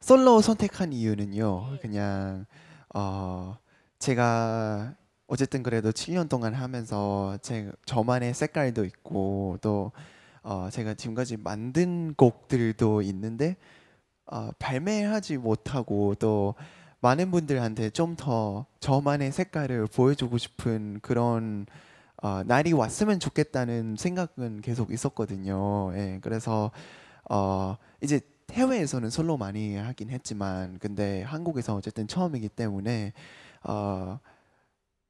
솔로 선택한 이유는요. 그냥 어 제가 어쨌든 그래도 7년 동안 하면서 제 저만의 색깔도 있고 또 어, 제가 지금까지 만든 곡들도 있는데 어, 발매하지 못하고 또 많은 분들한테 좀 더 저만의 색깔을 보여주고 싶은 그런 어, 날이 왔으면 좋겠다는 생각은 계속 있었거든요. 예, 그래서 어, 이제 해외에서는 솔로 많이 하긴 했지만 근데 한국에서 어쨌든 처음이기 때문에 어,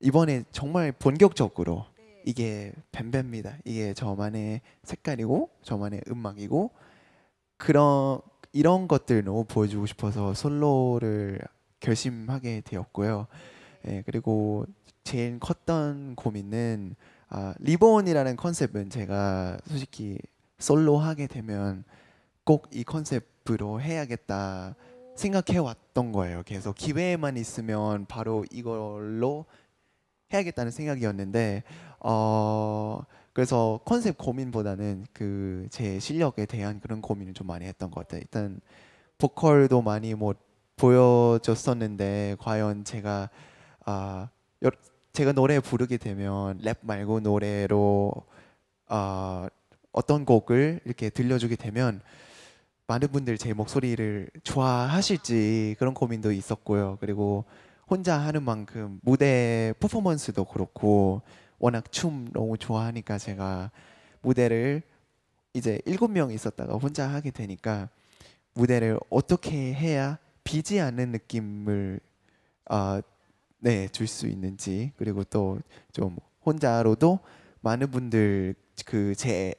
이번에 정말 본격적으로 네. 이게 뱀뱀입니다. 이게 저만의 색깔이고 저만의 음악이고 그런 이런 것들 너무 보여주고 싶어서 솔로를 결심하게 되었고요. 네. 예, 그리고 제일 컸던 고민은 아, 리본이라는 컨셉은 제가 솔직히 솔로 하게 되면 꼭이 컨셉으로 해야겠다 생각해 왔던 거예요. 계속 기회만 있으면 바로 이걸로 해야겠다는 생각이었는데 어 그래서 컨셉 고민보다는 그 제 실력에 대한 그런 고민을 좀 많이 했던 것 같아요. 일단 보컬도 많이 뭐 보여줬었는데 과연 제가 아 어, 제가 노래 부르게 되면 랩 말고 노래로 어, 어떤 곡을 이렇게 들려주게 되면 많은 분들 제 목소리를 좋아하실지 그런 고민도 있었고요. 그리고 혼자 하는 만큼 무대 퍼포먼스도 그렇고 워낙 춤 너무 좋아하니까 제가 무대를 이제 일곱 명 있었다가 혼자 하게 되니까 무대를 어떻게 해야 비지 않는 느낌을 어, 네, 줄 수 있는지 그리고 또 좀 혼자로도 많은 분들 그제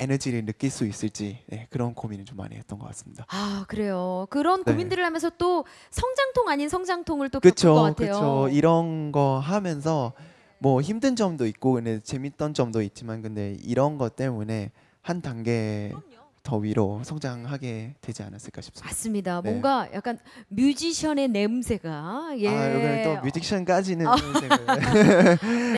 에너지를 느낄 수 있을지 네, 그런 고민을 좀 많이 했던 것 같습니다. 아 그래요. 그런 네. 고민들을 하면서 또 성장통 아닌 성장통을 또 그쵸, 겪은 것 같아요. 그렇죠. 이런 거 하면서 뭐 힘든 점도 있고 근데 재밌던 점도 있지만 근데 이런 것 때문에 한 단계 더 위로 성장하게 되지 않았을까 싶습니다. 맞습니다. 네. 뭔가 약간 뮤지션의 냄새가 예. 아, 또 뮤지션까지는 아.